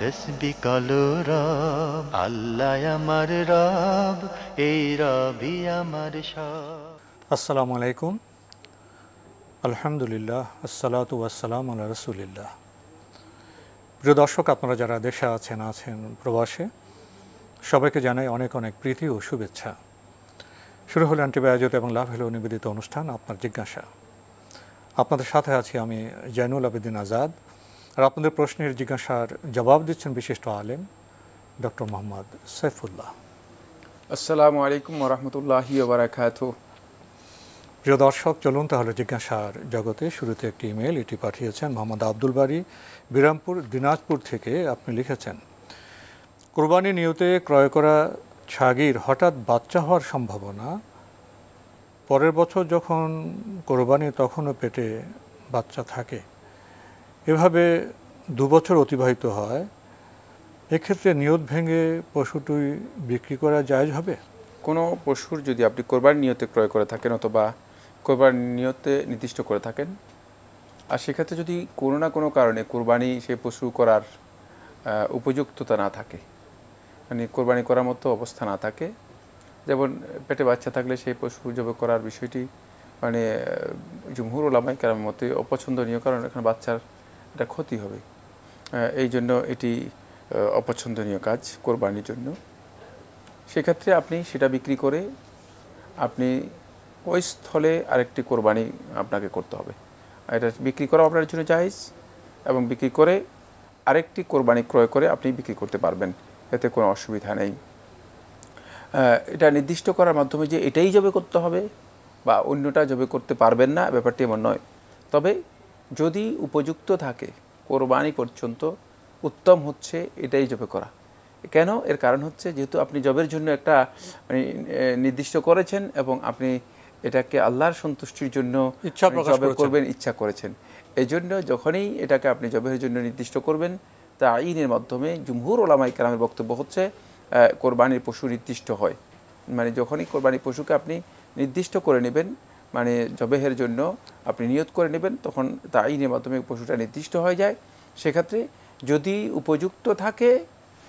তসবি রব আল্লাহ আমার রব এই রবি আমার সব আসসালামু আলাইকুম আলহামদুলিল্লাহ আসসালাত আসসালাম আল্লাহ রসুলিল্লাহ প্রিয় দর্শক আপনারা যারা দেশে আছেন আছেন প্রবাসে সবাইকে জানাই অনেক অনেক প্রীতি ও শুভেচ্ছা শুরু হলো আয়োজিত এবং লাভ হলো নিবেদিত অনুষ্ঠান আপনার জিজ্ঞাসা আপনাদের সাথে আছি আমি জয়নুল আবেদিন আজাদ আর আপনাদের প্রশ্নের জিজ্ঞাসার জবাব দিচ্ছেন বিশিষ্ট আলেম ডক্টর মোহাম্মদ সৈফুল্লাহ আসসালামু আলাইকুম রহমতুল্লাহ বারাকাত প্রিয় দর্শক চলুন তাহলে জিজ্ঞাসার জগতে শুরুতে একটি ইমেল এটি পাঠিয়েছেন মোহাম্মদ আব্দুল বাড়ি বিরামপুর দিনাজপুর থেকে আপনি লিখেছেন কোরবানি নিয়তে ক্রয় করা ছাগির হঠাৎ বাচ্চা হওয়ার সম্ভাবনা পরের বছর যখন কোরবানি তখনও পেটে বাচ্চা থাকে এভাবে দু বছর অতিবাহিত হয় এক্ষেত্রে নিয়ত ভেঙে পশুটি বিক্রি করা জায়জ হবে কোনো পশুর যদি আপনি কোরবার নিয়তে ক্রয় করে থাকেন অথবা কোরবার নিয়তে নির্দিষ্ট করে থাকেন আর সেক্ষেত্রে যদি কোনো না কোনো কারণে কোরবানি সেই পশু করার উপযুক্ততা না থাকে মানে কোরবানি করার মতো অবস্থা না থাকে যেমন পেটে বাচ্চা থাকলে সেই পশু জব করার বিষয়টি মানে জমহুর ওলামাই কারণ মতে অপছন্দনীয় কারণ এখানে বাচ্চার এটা ক্ষতি হবে এই জন্য এটি অপছন্দনীয় কাজ কোরবানির জন্য সেক্ষেত্রে আপনি সেটা বিক্রি করে আপনি ওই স্থলে আরেকটি কোরবানি আপনাকে করতে হবে এটা বিক্রি করা আপনার জন্য চাইজ এবং বিক্রি করে আরেকটি কোরবানি ক্রয় করে আপনি বিক্রি করতে পারবেন এতে কোনো অসুবিধা নেই এটা নির্দিষ্ট করার মাধ্যমে যে এটাই জবে করতে হবে বা অন্যটা জবে করতে পারবেন না ব্যাপারটি এমন নয় তবে যদি উপযুক্ত থাকে কোরবানি পর্যন্ত উত্তম হচ্ছে এটাই জবে করা কেন এর কারণ হচ্ছে যেহেতু আপনি জবের জন্য একটা মানে, নির্দিষ্ট করেছেন এবং আপনি এটাকে আল্লাহর সন্তুষ্টির জন্য ইচ্ছা মানে জবে করবেন ইচ্ছা করেছেন এই জন্য যখনই এটাকে আপনি জবের জন্য নির্দিষ্ট করবেন তা আইনের মাধ্যমে জুমহুর ওলামাই কালামের বক্তব্য হচ্ছে কোরবানির পশু নির্দিষ্ট হয় মানে যখনই কোরবানির পশুকে আপনি নির্দিষ্ট করে নেবেন মানে জবেহের জন্য আপনি নিয়োগ করে নেবেন তখন তা আইনের মাধ্যমে পশুটা নির্দিষ্ট হয়ে যায় সেক্ষেত্রে যদি উপযুক্ত থাকে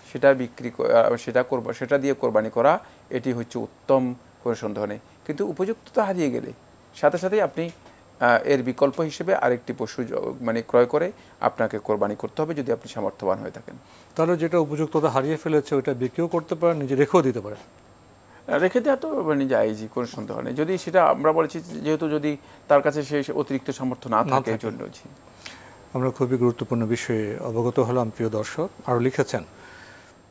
সেটা বিক্রি সেটা করবা সেটা দিয়ে কোরবানি করা এটি হচ্ছে উত্তম কোনো সন্দেহ নেই কিন্তু উপযুক্ততা হারিয়ে গেলে সাথে সাথেই আপনি এর বিকল্প হিসেবে আরেকটি পশু মানে ক্রয় করে আপনাকে কোরবানি করতে হবে যদি আপনি সামর্থ্যবান হয়ে থাকেন তাহলে যেটা উপযুক্ততা হারিয়ে ফেলেছে ওটা বিক্রিও করতে পারেন নিজে রেখেও দিতে পারেন রেখে দেওয়া তো মানে জায়েজি কোনো সন্দেহ নেই যদি সেটা আমরা বলেছি যেহেতু যদি তার কাছে সে অতিরিক্ত সমর্থন না থাকে এই জন্য আমরা খুবই গুরুত্বপূর্ণ বিষয়ে অবগত হলাম প্রিয় দর্শক আরও লিখেছেন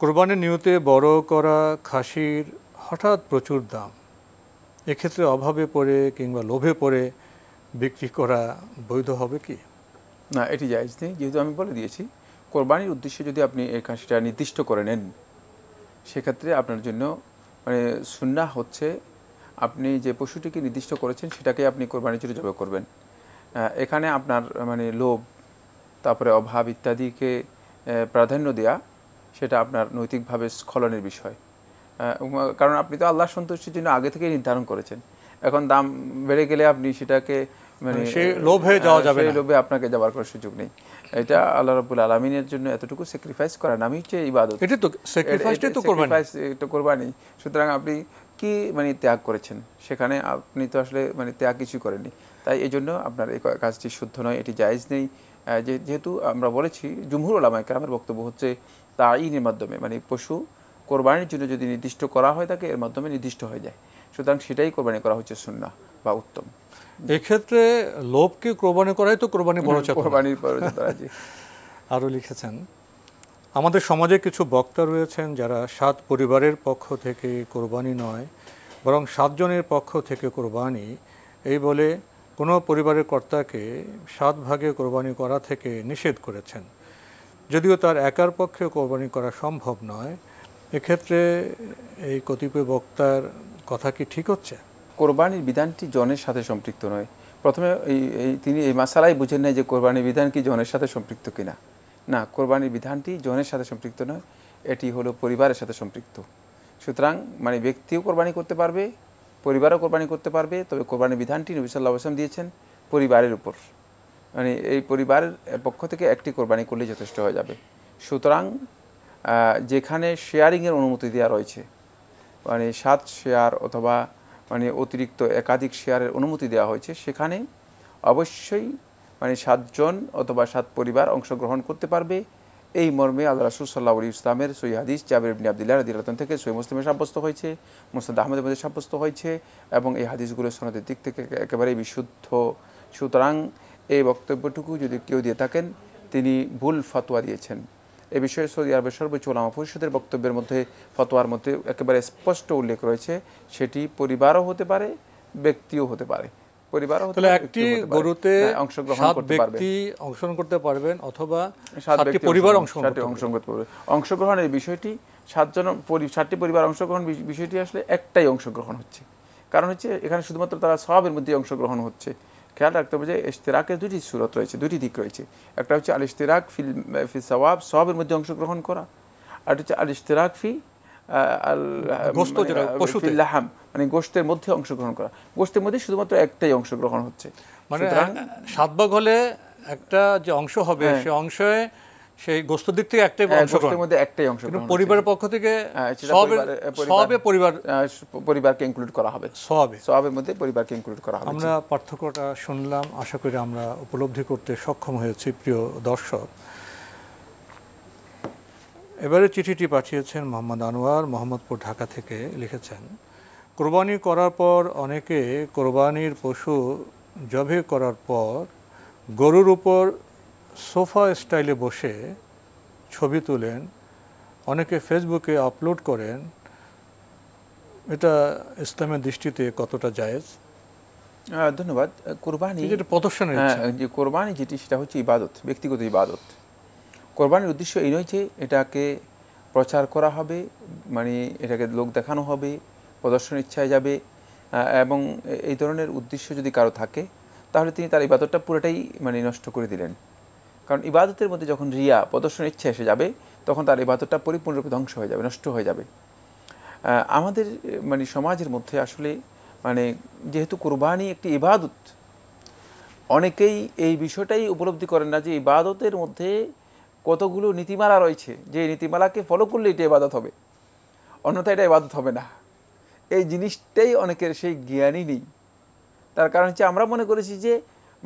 কোরবানির নিয়তে বড় করা খাসির হঠাৎ প্রচুর দাম এক্ষেত্রে অভাবে পড়ে কিংবা লোভে পড়ে বিক্রি করা বৈধ হবে কি না এটি জায়জ নেই যেহেতু আমি বলে দিয়েছি কোরবানির উদ্দেশ্যে যদি আপনি এই খাসিটা নির্দিষ্ট করে নেন সেক্ষেত্রে আপনার জন্য মানে সুন্না হচ্ছে আপনি যে পশুটিকে নির্দিষ্ট করেছেন সেটাকে আপনি কোরবানির জন্য জবাই করবেন এখানে আপনার মানে লোভ তারপরে অভাব ইত্যাদিকে প্রাধান্য দেয়া সেটা আপনার নৈতিকভাবে স্খলনের বিষয় কারণ আপনি তো আল্লাহ সন্তুষ্টির জন্য আগে থেকেই নির্ধারণ করেছেন এখন দাম বেড়ে গেলে আপনি সেটাকে মানে, মানে সেই লোভে যাওয়া যাবে লোভে আপনাকে যাওয়ার কোনো সুযোগ নেই এটা আল্লাহ রাব্বুল আলামিনের জন্য এতটুকু স্যাক্রিফাইস করা নামই হচ্ছে ইবাদত এটা তো স্যাক্রিফাইসটাই তো স্যাক্রিফাইস তো কুরবানি সুতরাং আপনি কি মানে ত্যাগ করেছেন সেখানে আপনি তো আসলে মানে ত্যাগ কিছু করেননি তাই এই জন্য আপনার এই কাজটি শুদ্ধ নয় এটি জায়েজ নেই যেহেতু আমরা বলেছি জুমহুর ওলামায় কেরামের বক্তব্য হচ্ছে তাইনের মাধ্যমে মানে পশু কোরবানির জন্য যদি নির্দিষ্ট করা হয় তাকে এর মাধ্যমে নির্দিষ্ট হয়ে যায় সুতরাং সেটাই কোরবানি করা হচ্ছে সুন্না বা উত্তম এক্ষেত্রে লোভকে কোরবানি করাই তো কোরবানি বড় বড় লিখেছেন আমাদের সমাজে কিছু বক্তা রয়েছেন যারা সাত পরিবারের পক্ষ থেকে কোরবানি নয় বরং সাতজনের পক্ষ থেকে কোরবানি এই বলে কোনো পরিবারের কর্তাকে সাত ভাগে কোরবানি করা থেকে নিষেধ করেছেন যদিও তার একার পক্ষে কোরবানি করা সম্ভব নয় এক্ষেত্রে এই কতিপয় বক্তার কথা কি ঠিক হচ্ছে কোরবানির বিধানটি জনের সাথে সম্পৃক্ত নয় প্রথমে এই তিনি এই মাসালাই বুঝেন নাই যে কোরবানির বিধান কি জনের সাথে সম্পৃক্ত কিনা না কোরবানির বিধানটি জনের সাথে সম্পৃক্ত নয় এটি হলো পরিবারের সাথে সম্পৃক্ত সুতরাং মানে ব্যক্তিও কোরবানি করতে পারবে পরিবারও কোরবানি করতে পারবে তবে কোরবানির বিধানটি নবী সাল্লাহ আসলাম দিয়েছেন পরিবারের উপর মানে এই পরিবারের পক্ষ থেকে একটি কোরবানি করলে যথেষ্ট হয়ে যাবে সুতরাং যেখানে শেয়ারিংয়ের অনুমতি দেওয়া রয়েছে মানে সাত শেয়ার অথবা মানে অতিরিক্ত একাধিক শেয়ারের অনুমতি দেওয়া হয়েছে সেখানে অবশ্যই মানে সাতজন অথবা সাত পরিবার অংশগ্রহণ করতে পারবে এই মর্মে আল্লাহ রাসুল সাল্লাহ আলী ইসলামের সৈয় হাদিস জাবির ইবনি আবদুল্লাহ রাদিল্লাতন থেকে সৈয় মুসলিমে সাব্যস্ত হয়েছে মুসাদ আহমদের মধ্যে সাব্যস্ত হয়েছে এবং এই হাদিসগুলো সনদের দিক থেকে একেবারে বিশুদ্ধ সুতরাং এই বক্তব্যটুকু যদি কেউ দিয়ে থাকেন তিনি ভুল ফতোয়া দিয়েছেন এ বিষয়ে সৌদি আরবের সর্বোচ্চ ওলামা পরিষদের বক্তব্যের মধ্যে ফতোয়ার মধ্যে একেবারে স্পষ্ট উল্লেখ রয়েছে সেটি পরিবারও হতে পারে ব্যক্তিও হতে পারে কারণ হচ্ছে এখানে শুধুমাত্র তারা সবের মধ্যে অংশগ্রহণ হচ্ছে খেয়াল রাখতে হবে যে ইশতেরাকের দুটি সুরত রয়েছে দুটি দিক রয়েছে একটা হচ্ছে আল ইশতেরাক ফিল ফি সবাব সবের মধ্যে অংশগ্রহণ করা আর হচ্ছে আল ইশতেরাক ফি মানে গোষ্ঠের মধ্যে অংশগ্রহণ করা গোষ্ঠের মধ্যে শুধুমাত্র একটাই অংশগ্রহণ হচ্ছে মানে সাতবাগ হলে একটা যে অংশ হবে হ্যাঁ। সে অংশে সেই গোস্ত দিক থেকে একটাই হ্যাঁ, অংশগ্রহণ মধ্যে একটাই অংশ কিন্তু পরিবারের পক্ষ থেকে হ্যাঁ, সবে পরিবার পরিবারকে ইনক্লুড করা হবে সবে সবের মধ্যে পরিবারকে ইনক্লুড করা হবে আমরা পার্থক্যটা শুনলাম আশা করি আমরা উপলব্ধি করতে সক্ষম হয়েছি প্রিয় দর্শক এবারে চিঠিটি পাঠিয়েছেন মোহাম্মদ আনোয়ার মোহাম্মদপুর ঢাকা থেকে লিখেছেন কোরবানি করার পর অনেকে কোরবানির পশু জবে করার পর গরুর উপর সোফা স্টাইলে বসে ছবি তোলেন অনেকে ফেসবুকে আপলোড করেন এটা ইসলামের দৃষ্টিতে কতটা জায়েজ ধন্যবাদ কোরবানি যেটা প্রদর্শন যে হ্যাঁ, কোরবানি যেটি সেটা হচ্ছে ইবাদত ব্যক্তিগত ইবাদত কোরবানির উদ্দেশ্য এই নয় যে এটাকে প্রচার করা হবে মানে এটাকে লোক দেখানো হবে প্রদর্শন ইচ্ছায় যাবে এবং এই ধরনের উদ্দেশ্য যদি কারো থাকে তাহলে তিনি তার ইবাদতটা পুরোটাই মানে নষ্ট করে দিলেন কারণ ইবাদতের মধ্যে যখন রিয়া প্রদর্শনের ইচ্ছে এসে যাবে তখন তার ইবাদতটা পরিপূর্ণরূপে ধ্বংস হয়ে যাবে নষ্ট হয়ে যাবে আমাদের মানে সমাজের মধ্যে আসলে মানে যেহেতু কোরবানি একটি ইবাদত অনেকেই এই বিষয়টাই উপলব্ধি করেন না যে ইবাদতের মধ্যে কতগুলো নীতিমালা রয়েছে যে নীতিমালাকে ফলো করলে এটা ইবাদত হবে অন্যথা এটা ইবাদত হবে না এই জিনিসটাই অনেকের সেই জ্ঞানই নেই তার কারণ হচ্ছে আমরা মনে করেছি যে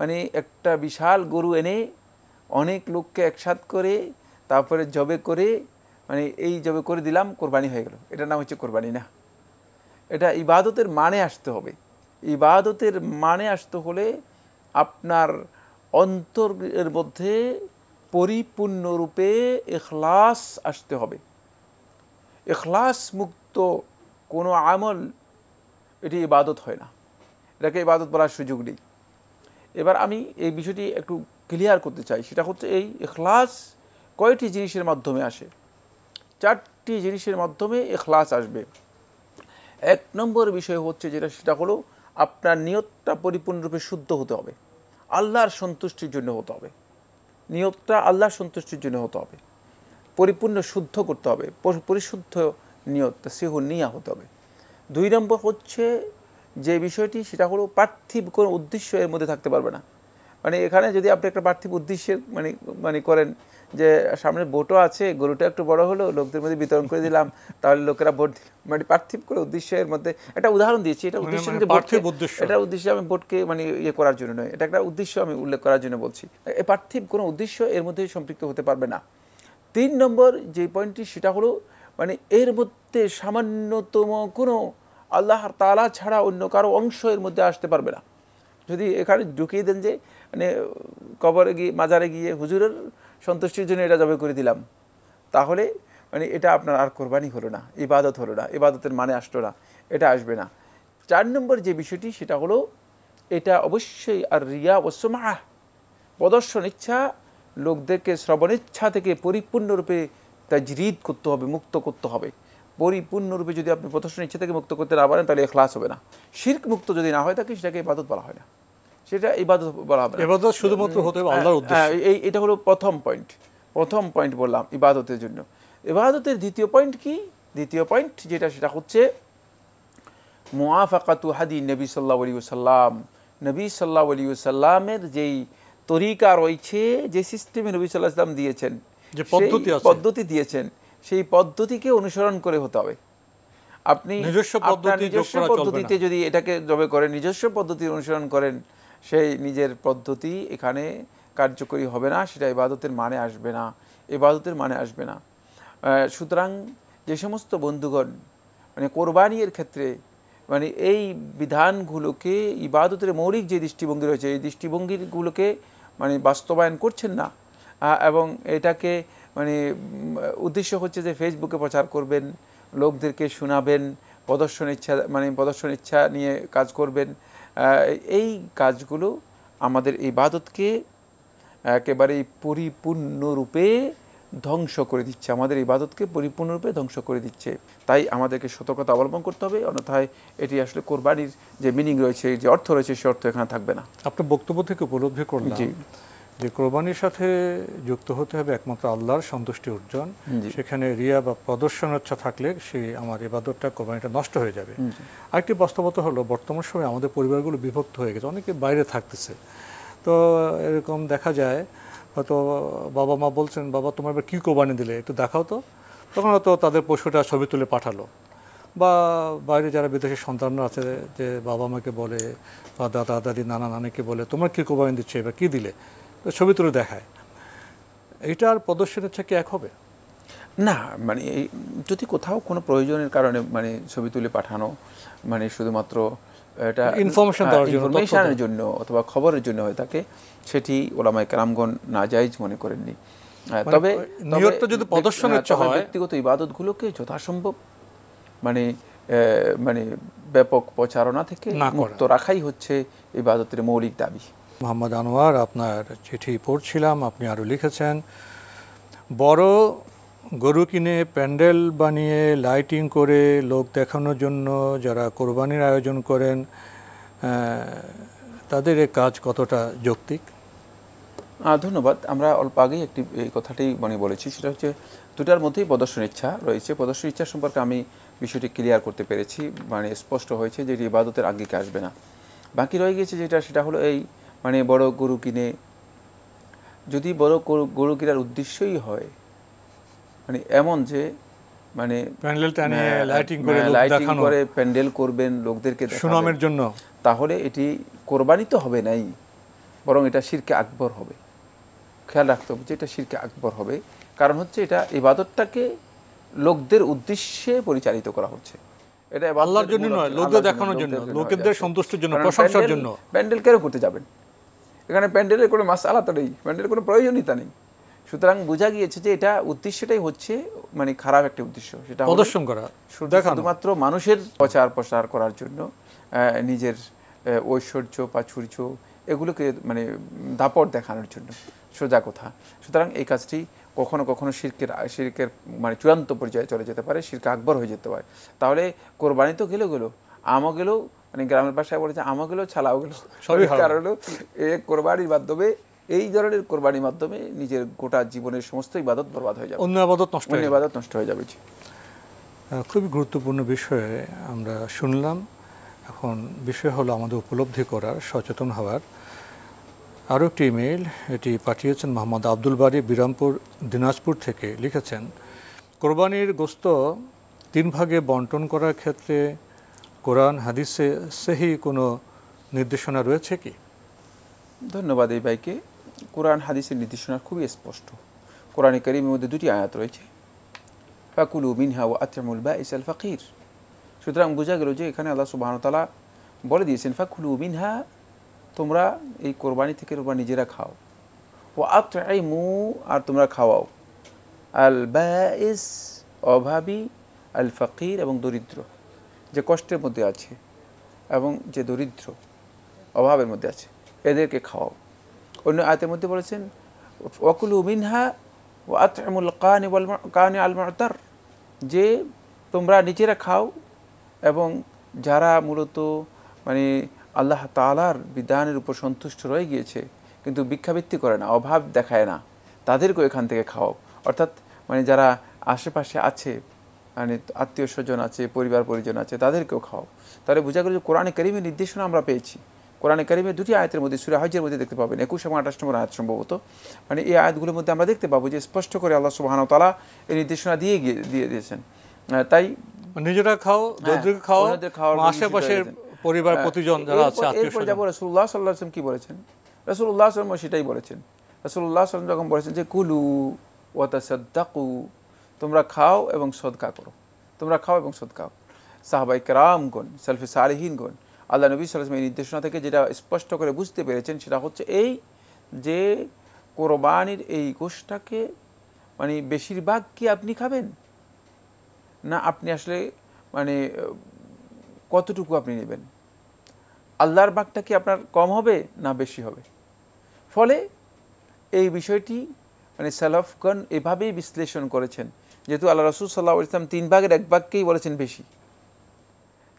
মানে একটা বিশাল গরু এনে অনেক লোককে একসাথ করে তারপরে জবে করে মানে এই জবে করে দিলাম কোরবানি হয়ে গেল এটার নাম হচ্ছে কোরবানি না এটা ইবাদতের মানে আসতে হবে ইবাদতের মানে আসতে হলে আপনার অন্তরের মধ্যে পরিপূর্ণরূপে এখলাস আসতে হবে এখলাস মুক্ত কোনো আমল এটি ইবাদত হয় না এটাকে ইবাদত বলার সুযোগ নেই এবার আমি এই বিষয়টি একটু ক্লিয়ার করতে চাই সেটা হচ্ছে এই এখলাস কয়টি জিনিসের মাধ্যমে আসে চারটি জিনিসের মাধ্যমে এখলাস আসবে এক নম্বর বিষয় হচ্ছে যেটা সেটা হলো আপনার নিয়তটা পরিপূর্ণরূপে শুদ্ধ হতে হবে আল্লাহর সন্তুষ্টির জন্য হতে হবে নিয়তটা আল্লাহর সন্তুষ্টির জন্য হতে হবে পরিপূর্ণ শুদ্ধ করতে হবে পরিশুদ্ধ নিয়তটা সেহ নিয়া হতে হবে দুই নম্বর হচ্ছে যে বিষয়টি সেটা হলো পার্থিব কোনো উদ্দেশ্য এর মধ্যে থাকতে পারবে না মানে এখানে যদি আপনি একটা পার্থিব উদ্দেশ্যে মানে মানে করেন যে সামনে ভোটও আছে গরুটা একটু বড় হলো লোকদের মধ্যে বিতরণ করে দিলাম তাহলে লোকেরা ভোট দিল মানে পার্থিব করে উদ্দেশ্যের মধ্যে একটা উদাহরণ দিয়েছি এটা মানে, মানে উদ্দেশ্য এটা উদ্দেশ্য আমি ভোটকে মানে ইয়ে করার জন্য নয় এটা একটা উদ্দেশ্য আমি উল্লেখ করার জন্য বলছি এই পার্থিব কোনো উদ্দেশ্য এর মধ্যে সম্পৃক্ত হতে পারবে না তিন নম্বর যে পয়েন্টটি সেটা হলো মানে এর মধ্যে সামান্যতম কোনো আল্লাহ তালা ছাড়া অন্য কারো অংশ এর মধ্যে আসতে পারবে না যদি এখানে ঢুকিয়ে দেন যে মানে কবরে গিয়ে মাজারে গিয়ে হুজুরের সন্তুষ্টির জন্য এটা জবে করে দিলাম তাহলে মানে এটা আপনার আর কোরবানি হলো না ইবাদত হলো না ইবাদতের মানে আসলো না এটা আসবে না চার নম্বর যে বিষয়টি সেটা হলো এটা অবশ্যই আর রিয়া মাহ প্রদর্শন ইচ্ছা লোকদেরকে শ্রবণেচ্ছা থেকে পরিপূর্ণরূপে তাজরিদ করতে হবে মুক্ত করতে হবে পরিপূর্ণরূপে যদি আপনি প্রদর্শন ইচ্ছা থেকে মুক্ত করতে না পারেন তাহলে এখলাস হবে না শির্ক মুক্ত যদি না হয় থাকে সেটাকে ইবাদত বলা হয় না সেটা ইবাদত বলা হবে ইবাদত শুধুমাত্র হতে হবে হ্যাঁ, আল্লাহর হ্যাঁ, উদ্দেশ্যে এই এটা হলো প্রথম পয়েন্ট প্রথম পয়েন্ট বললাম ইবাদতের জন্য ইবাদতের দ্বিতীয় পয়েন্ট কি দ্বিতীয় পয়েন্ট যেটা সেটা হচ্ছে মুআফাকাতু হাদি নবী সাল্লাহ আলী সাল্লাম নবী সাল্লাহ আলী সাল্লামের যেই তরিকা রয়েছে যে সিস্টেমে নবী সাল্লাহ ইসলাম দিয়েছেন যে পদ্ধতি পদ্ধতি দিয়েছেন সেই পদ্ধতিকে অনুসরণ করে হতে হবে আপনি নিজস্ব পদ্ধতিতে যদি এটাকে জবে করেন নিজস্ব পদ্ধতি অনুসরণ করেন সেই নিজের পদ্ধতি এখানে কার্যকরী হবে না সেটা ইবাদতের মানে আসবে না ইবাদতের মানে আসবে না সুতরাং যে সমস্ত বন্ধুগণ মানে কোরবানির ক্ষেত্রে মানে এই বিধানগুলোকে ইবাদতের মৌলিক যে দৃষ্টিভঙ্গি রয়েছে এই দৃষ্টিভঙ্গিগুলোকে মানে বাস্তবায়ন করছেন না এবং এটাকে মানে উদ্দেশ্য হচ্ছে যে ফেসবুকে প্রচার করবেন লোকদেরকে শোনাবেন প্রদর্শন ইচ্ছা মানে প্রদর্শন ইচ্ছা নিয়ে কাজ করবেন এই কাজগুলো আমাদের এই বাদতকে একেবারেই পরিপূর্ণরূপে ধ্বংস করে দিচ্ছে আমাদের এই বাদতকে পরিপূর্ণরূপে ধ্বংস করে দিচ্ছে তাই আমাদেরকে সতর্কতা অবলম্বন করতে হবে অন্যথায় এটি আসলে কোরবানির যে মিনিং রয়েছে যে অর্থ রয়েছে সে অর্থ এখানে থাকবে না আপনার বক্তব্য থেকে উপলব্ধি করলাম যে কোরবানির সাথে যুক্ত হতে হবে একমাত্র আল্লাহর সন্তুষ্টি অর্জন সেখানে রিয়া বা ইচ্ছা থাকলে সেই আমার এবাদতটা কোরবানিটা নষ্ট হয়ে যাবে আরেকটি বাস্তবতা হলো বর্তমান সময়ে আমাদের পরিবারগুলো বিভক্ত হয়ে গেছে অনেকে বাইরে থাকতেছে তো এরকম দেখা যায় হয়তো বাবা মা বলছেন বাবা তোমার এবার কী কোরবানি দিলে একটু দেখাও তো তখন হয়তো তাদের পশুটা ছবি তুলে পাঠালো বা বাইরে যারা বিদেশে সন্তানরা আছে যে বাবা মাকে বলে বা দাদা দাদি নানা নানিকে বলে তোমার কী কোরবানি দিচ্ছে এবার কী দিলে ছবি তুলে দেখায় এটার হচ্ছে থেকে এক হবে না মানে যদি কোথাও কোনো প্রয়োজনের কারণে মানে ছবি তুলে পাঠানো মানে শুধুমাত্র এটা ইনফরমেশন হ্যাঁ, ইনফরমেশনের জন্য অথবা খবরের জন্য হয়ে থাকে সেটি ওলামায় কেরামগণ না জায়জ মনে করেননি মানে তবে যদি প্রদর্শন হ্যাঁ, হয় ব্যক্তিগত ইবাদতগুলোকে যথাসম্ভব মানে মানে ব্যাপক প্রচারণা থেকে মুক্ত রাখাই হচ্ছে ইবাদতের মৌলিক দাবি মোহাম্মদ আনোয়ার আপনার চিঠি পড়ছিলাম আপনি আরও লিখেছেন বড় গরু কিনে প্যান্ডেল বানিয়ে লাইটিং করে লোক দেখানোর জন্য যারা কোরবানির আয়োজন করেন তাদের এ কাজ কতটা যৌক্তিক ধন্যবাদ আমরা অল্প আগেই একটি এই কথাটি মানে বলেছি সেটা হচ্ছে দুটার মধ্যেই প্রদর্শন ইচ্ছা রয়েছে প্রদর্শন ইচ্ছা সম্পর্কে আমি বিষয়টি ক্লিয়ার করতে পেরেছি মানে স্পষ্ট হয়েছে যে ইবাদতের আঙ্গিকে আসবে না বাকি রয়ে গেছে যেটা সেটা হলো এই মানে বড় গরু কিনে যদি বড় গরু কেনার উদ্দেশ্যই হয় মানে এমন যে মানে লাইটিং করে প্যান্ডেল করবেন লোকদেরকে সুনামের জন্য তাহলে এটি কোরবানি তো হবে নাই বরং এটা শিরকে আকবর হবে খেয়াল রাখতে হবে যে এটা শিরকে আকবর হবে কারণ হচ্ছে এটা ইবাদতটাকে লোকদের উদ্দেশ্যে পরিচালিত করা হচ্ছে এটা আল্লাহর জন্য নয় লোকদের দেখানোর জন্য লোকদের সন্তুষ্টির জন্য প্রশংসার জন্য প্যান্ডেল কেন করতে যাবেন এখানে প্যান্ডেলের কোনো মাস আলাদা নেই প্যান্ডেলের কোনো প্রয়োজনীয়তা নেই সুতরাং বোঝা গিয়েছে যে এটা উদ্দেশ্যটাই হচ্ছে মানে খারাপ একটা উদ্দেশ্য সেটা প্রদর্শন করা শুধুমাত্র মানুষের প্রচার প্রসার করার জন্য নিজের ঐশ্বর্য বা প্রাচুর্য এগুলোকে মানে দাপট দেখানোর জন্য সোজা কথা সুতরাং এই কাজটি কখনো কখনো শির্কের শির্কের মানে চূড়ান্ত পর্যায়ে চলে যেতে পারে শির্ক আকবর হয়ে যেতে পারে তাহলে কোরবানি তো গেলে গেলো আমও গেলেও মানে গ্রামের ভাষায় বলেছে আমাগুলো ওগুলো সবই কারণ এ কোরবানির মাধ্যমে এই ধরনের কোরবানির মাধ্যমে নিজের গোটা জীবনের সমস্ত ইবাদত বরবাদ হয়ে যাবে অন্য ইবাদত নষ্ট হয়ে ইবাদত নষ্ট হয়ে যাবে খুবই গুরুত্বপূর্ণ বিষয়ে আমরা শুনলাম এখন বিষয় হলো আমাদের উপলব্ধি করার সচেতন হওয়ার আরও একটি ইমেইল এটি পাঠিয়েছেন মোহাম্মদ আব্দুল বাড়ি বিরামপুর দিনাজপুর থেকে লিখেছেন কোরবানির গোস্ত তিন ভাগে বন্টন করার ক্ষেত্রে কোরআন হাদিসে সেহি কোনো নির্দেশনা রয়েছে কি ধন্যবাদ এই ভাইকে কোরআন হাদিসের নির্দেশনা খুবই স্পষ্ট কোরআন করিমের মধ্যে দুটি আয়াত রয়েছে ফাকুলু মিনহা ও আত্রামুল বা ইসাল ফাকির সুতরাং বোঝা গেল যে এখানে আল্লাহ সুবাহতালা বলে দিয়েছেন ফাকুলু মিনহা তোমরা এই কোরবানি থেকে তোমরা নিজেরা খাও ও আত্রাই মু আর তোমরা খাওয়াও আল বা ইস অভাবী আল ফকির এবং দরিদ্র যে কষ্টের মধ্যে আছে এবং যে দরিদ্র অভাবের মধ্যে আছে এদেরকে খাওয়াও অন্য আয়তের মধ্যে বলেছেন অকুল মিনহা ও আতমুল কানি কাহানি আলমার যে তোমরা নিজেরা খাও এবং যারা মূলত মানে আল্লাহ তালার বিধানের উপর সন্তুষ্ট রয়ে গিয়েছে কিন্তু ভিক্ষাবৃত্তি করে না অভাব দেখায় না তাদেরকেও এখান থেকে খাও অর্থাৎ মানে যারা আশেপাশে আছে মানে আত্মীয় স্বজন আছে পরিবার পরিজন আছে তাদেরকেও খাও তাহলে বোঝা গেল যে কোরআনে করিমের নির্দেশনা আমরা পেয়েছি কোরআনে করিমের দুটি আয়তের মধ্যে সুরে হজের মধ্যে দেখতে পাবেন একুশ এবং আঠাশ নম্বর আয়াত সম্ভবত মানে এই আয়াতগুলোর মধ্যে আমরা দেখতে পাবো যে স্পষ্ট করে আল্লাহ তালা এই নির্দেশনা দিয়ে গিয়ে দিয়ে দিয়েছেন তাই মানে নিজেরা খাও হ্যাঁ, খাও আশেপাশের পরিবার হ্যাঁ, প্রতিজন যারা আছে এরপর যাবো রসুল্লাহ সাল্লাহ আসলাম কী বলেছেন রসুল্লাহ আসলাম সেটাই বলেছেন রসুল্লাহ আসলাম যখন বলেছেন যে কুলু ও তা সদ্দাকু তোমরা খাও এবং সদকা করো তোমরা খাও এবং সদকা সাহাবাই কেরামগণ সেলফি সালেহীনগণ আল্লাহ নবী সালাম এই নির্দেশনা থেকে যেটা স্পষ্ট করে বুঝতে পেরেছেন সেটা হচ্ছে এই যে কোরবানির এই গোষ্ঠটাকে মানে বেশিরভাগ কি আপনি খাবেন না আপনি আসলে মানে কতটুকু আপনি নেবেন আল্লাহর বাঘটা কি আপনার কম হবে না বেশি হবে ফলে এই বিষয়টি মানে সেলফগণ এভাবেই বিশ্লেষণ করেছেন যেহেতু আল্লাহ রসুল সাল্লাহ ইসলাম তিন ভাগের এক ভাগকেই বলেছেন বেশি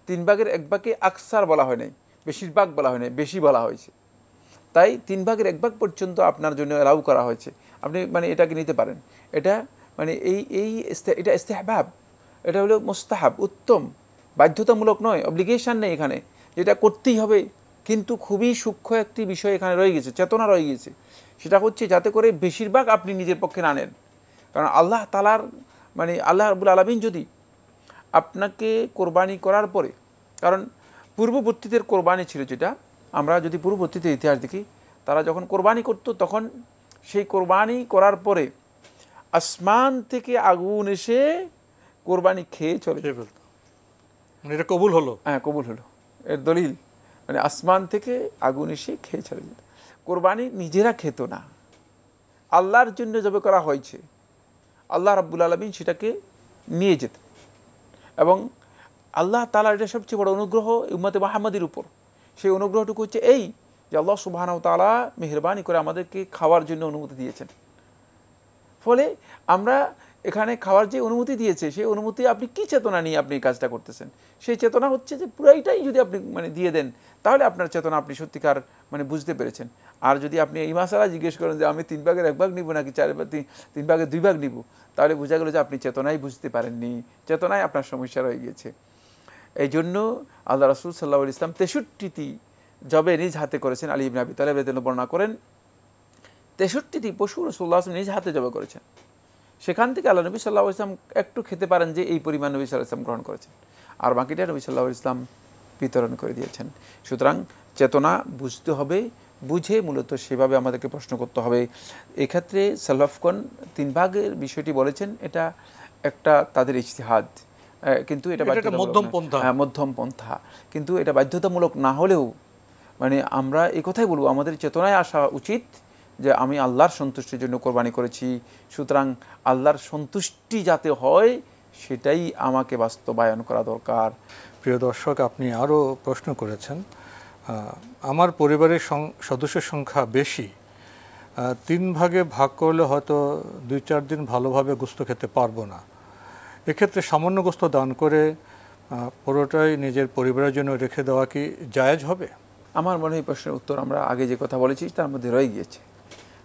তিন ভাগের এক ভাগকে আকসার বলা হয় নাই বেশিরভাগ বলা হয় নাই বেশি বলা হয়েছে তাই তিন ভাগের এক ভাগ পর্যন্ত আপনার জন্য অ্যালাউ করা হয়েছে আপনি মানে এটাকে নিতে পারেন এটা মানে এই এই এটা ইস্তেহবাব এটা হলো মোস্তাহাব উত্তম বাধ্যতামূলক নয় অব্লিগেশান নেই এখানে যেটা করতেই হবে কিন্তু খুবই সূক্ষ্ম একটি বিষয় এখানে রয়ে গেছে চেতনা রয়ে গেছে সেটা হচ্ছে যাতে করে বেশিরভাগ আপনি নিজের পক্ষে না নেন কারণ আল্লাহ তালার মানে আল্লাহ রবুল আলমিন যদি আপনাকে কোরবানি করার পরে কারণ পূর্ববর্তীদের কোরবানি ছিল যেটা আমরা যদি পূর্ববর্তীতে ইতিহাস দেখি তারা যখন কোরবানি করত তখন সেই কোরবানি করার পরে আসমান থেকে আগুন এসে কোরবানি খেয়ে চলে ফেলত মানে এটা কবুল হলো হ্যাঁ কবুল হলো এর দলিল মানে আসমান থেকে আগুন এসে খেয়ে চলে যেত কোরবানি নিজেরা খেত না আল্লাহর জন্য যবে করা হয়েছে আল্লাহ রাব্বুল সেটাকে নিয়ে যেতেন এবং আল্লাহ তালা এটা সবচেয়ে বড় অনুগ্রহ ইম্মতে মাহমাদির উপর সেই অনুগ্রহটুকু হচ্ছে এই যে আল্লাহ সুবাহানাও তালা মেহরবানি করে আমাদেরকে খাওয়ার জন্য অনুমতি দিয়েছেন ফলে আমরা এখানে খাওয়ার যে অনুমতি দিয়েছে সেই অনুমতি আপনি কি চেতনা নিয়ে আপনি এই কাজটা করতেছেন সেই চেতনা হচ্ছে যে পুরাইটাই যদি আপনি মানে দিয়ে দেন তাহলে আপনার চেতনা আপনি সত্যিকার মানে বুঝতে পেরেছেন আর যদি আপনি এই মাসালা জিজ্ঞেস করেন যে আমি তিন ভাগের এক ভাগ নিব নাকি চার ভাগ তিন ভাগের দুই ভাগ নিব তাহলে বোঝা গেল যে আপনি চেতনাই বুঝতে পারেননি চেতনায় আপনার সমস্যা রয়ে গিয়েছে এই জন্য আল্লাহ রসুল সাল্লা ইসলাম তেষট্টিটি জবে নিজ হাতে করেছেন আলী ইবিন আবি তালেব বর্ণনা করেন তেষট্টিটি পশু রসুল্লাহ নিজ হাতে জবে করেছেন সেখান থেকে আল্লাহ নবী সাল্লাহ ইসলাম একটু খেতে পারেন যে এই পরিমাণ নবী সাল্লাহ ইসলাম গ্রহণ করেছেন আর বাকিটা নবী সাল্লাহ ইসলাম বিতরণ করে দিয়েছেন সুতরাং চেতনা বুঝতে হবে বুঝে মূলত সেভাবে আমাদেরকে প্রশ্ন করতে হবে এক্ষেত্রে সালফকন তিন ভাগের বিষয়টি বলেছেন এটা একটা তাদের ইজতিহাদ কিন্তু এটা মধ্যম পন্থা হ্যাঁ মধ্যম পন্থা কিন্তু এটা বাধ্যতামূলক না হলেও মানে আমরা এ কথাই বলবো আমাদের চেতনায় আসা উচিত যে আমি আল্লাহর সন্তুষ্টির জন্য কোরবানি করেছি সুতরাং আল্লাহর সন্তুষ্টি যাতে হয় সেটাই আমাকে বাস্তবায়ন করা দরকার প্রিয় দর্শক আপনি আরও প্রশ্ন করেছেন আমার পরিবারের সদস্য সংখ্যা বেশি তিন ভাগে ভাগ করলে হয়তো দুই চার দিন ভালোভাবে গোস্ত খেতে পারবো না এক্ষেত্রে সামান্য গোস্ত দান করে পুরোটাই নিজের পরিবারের জন্য রেখে দেওয়া কি জায়েজ হবে আমার মনে হয় প্রশ্নের উত্তর আমরা আগে যে কথা বলেছি তার মধ্যে রয়ে গিয়েছে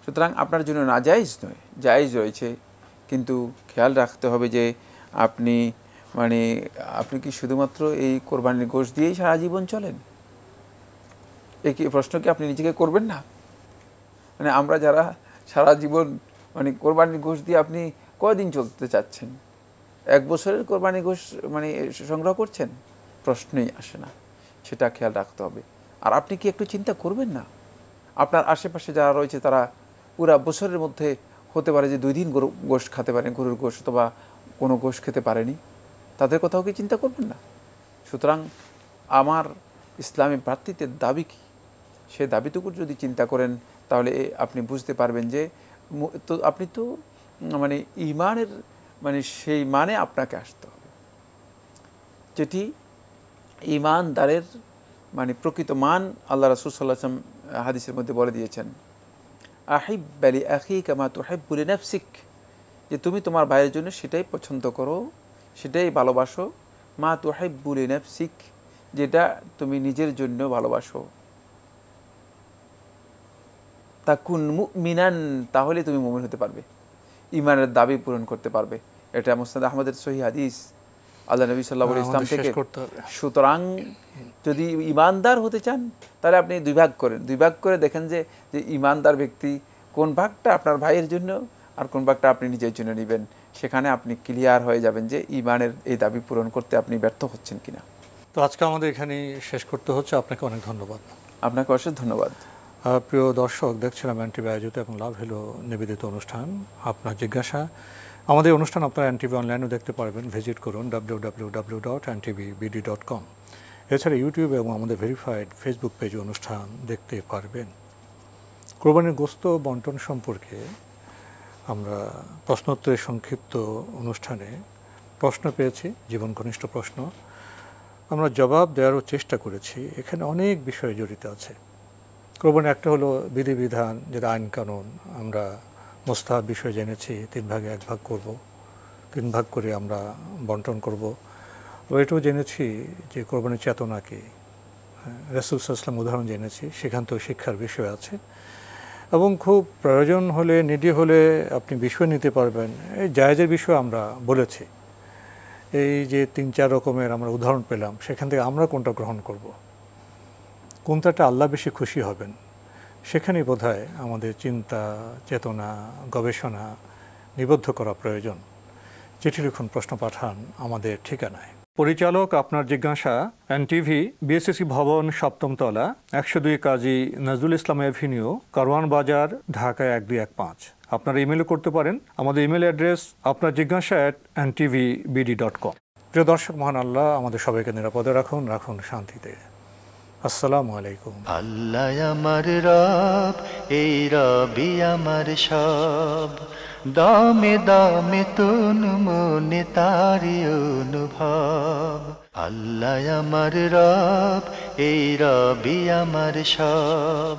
সুতরাং আপনার জন্য না যায়জ নয় জায়েজ রয়েছে কিন্তু খেয়াল রাখতে হবে যে আপনি মানে আপনি কি শুধুমাত্র এই কোরবানির গোষ্ঠ দিয়েই সারা জীবন চলেন এই কি প্রশ্ন কি আপনি নিজেকে করবেন না মানে আমরা যারা সারা জীবন মানে কোরবানির ঘোষ দিয়ে আপনি কয়দিন চলতে চাচ্ছেন এক বছরের কোরবানি ঘোষ মানে সংগ্রহ করছেন প্রশ্নই আসে না সেটা খেয়াল রাখতে হবে আর আপনি কি একটু চিন্তা করবেন না আপনার আশেপাশে যারা রয়েছে তারা পুরা বছরের মধ্যে হতে পারে যে দুই দিন গরু গোশ খেতে পারেন গরুর গোশ অথবা কোনো গোশ খেতে পারেনি তাদের কথাও কি চিন্তা করবেন না সুতরাং আমার ইসলামী প্রার্থীদের দাবি কী সে দাবিটুকুর যদি চিন্তা করেন তাহলে আপনি বুঝতে পারবেন যে তো আপনি তো মানে ইমানের মানে সেই মানে আপনাকে আসতে হবে যেটি ইমানদারের মানে প্রকৃত মান আল্লাহ রাসুল সাল্লাহাম হাদিসের মধ্যে বলে দিয়েছেন আহিব আলি আহি কামা তো হাইবুল নাফসিক যে তুমি তোমার ভাইয়ের জন্য সেটাই পছন্দ করো সেটাই ভালোবাসো মা তো হাইবুল নাফসিক যেটা তুমি নিজের জন্য ভালোবাসো তা কুন মিনান তাহলে তুমি মুমিন হতে পারবে ইমানের দাবি পূরণ করতে পারবে এটা মোস্তাদ আহমদের সহি হাদিস আল্লাহ নবী সাল্লা ইসলাম থেকে সুতরাং যদি ইমানদার হতে চান তাহলে আপনি দুই ভাগ করেন দুই ভাগ করে দেখেন যে যে ইমানদার ব্যক্তি কোন ভাগটা আপনার ভাইয়ের জন্য আর কোন ভাগটা আপনি নিজের জন্য নেবেন সেখানে আপনি ক্লিয়ার হয়ে যাবেন যে ইমানের এই দাবি পূরণ করতে আপনি ব্যর্থ হচ্ছেন কিনা তো আজকে আমাদের এখানে শেষ করতে হচ্ছে আপনাকে অনেক ধন্যবাদ আপনাকে অশেষ ধন্যবাদ প্রিয় দর্শক দেখছিলাম অ্যান্টিবি আয়োজিত এবং লাভ হেলো নিবেদিত অনুষ্ঠান আপনার জিজ্ঞাসা আমাদের অনুষ্ঠান আপনারা অ্যান্টিভি অনলাইনেও দেখতে পারবেন ভিজিট করুন ডাব্লিউ ডাব্লিউ ডাব্লিউ ডট অ্যান্টিবি ডট কম এছাড়া ইউটিউব এবং আমাদের ভেরিফাইড ফেসবুক পেজে অনুষ্ঠান দেখতে পারবেন কোরবানির গোস্ত বন্টন সম্পর্কে আমরা প্রশ্নোত্তরের সংক্ষিপ্ত অনুষ্ঠানে প্রশ্ন পেয়েছি জীবন ঘনিষ্ঠ প্রশ্ন আমরা জবাব দেওয়ারও চেষ্টা করেছি এখানে অনেক বিষয় জড়িত আছে ক্রমণ একটা হলো বিধিবিধান যেটা আইন কানুন আমরা মোস্তাহ বিষয় জেনেছি তিন ভাগে এক ভাগ করব তিন ভাগ করে আমরা বন্টন করব আবার এটাও জেনেছি যে কোরবানির চেতনা কি হ্যাঁ, রসুল ইসলাম উদাহরণ জেনেছি সেখান থেকেও শিক্ষার বিষয় আছে এবং খুব প্রয়োজন হলে নিডি হলে আপনি বিষয় নিতে পারবেন এই জায়জের বিষয় আমরা বলেছি এই যে তিন চার রকমের আমরা উদাহরণ পেলাম সেখান থেকে আমরা কোনটা গ্রহণ করবো কোনটাটা আল্লাহ বেশি খুশি হবেন সেখানে বোধ আমাদের চিন্তা চেতনা গবেষণা নিবদ্ধ করা প্রয়োজন চিঠি লিখুন প্রশ্ন পাঠান আমাদের ঠিকানায় পরিচালক আপনার জিজ্ঞাসা এন টিভি বিএসসি ভবন সপ্তমতলা একশো দুই কাজী নজরুল ইসলাম এভিনিউ কারওয়ান বাজার ঢাকা এক দুই এক পাঁচ আপনারা ইমেলও করতে পারেন আমাদের ইমেল অ্যাড্রেস আপনার জিজ্ঞাসা at N TV BD dot com প্রিয় দর্শক মহান আল্লাহ আমাদের সবাইকে নিরাপদে রাখুন রাখুন শান্তিতে আসসালামু আলাইকুম আল্লাহ আমার রব এই রবি আমার সব দমে দমে তুন মনে তারি অনুভব আল্লাহ আমার রব এই রবি আমার সব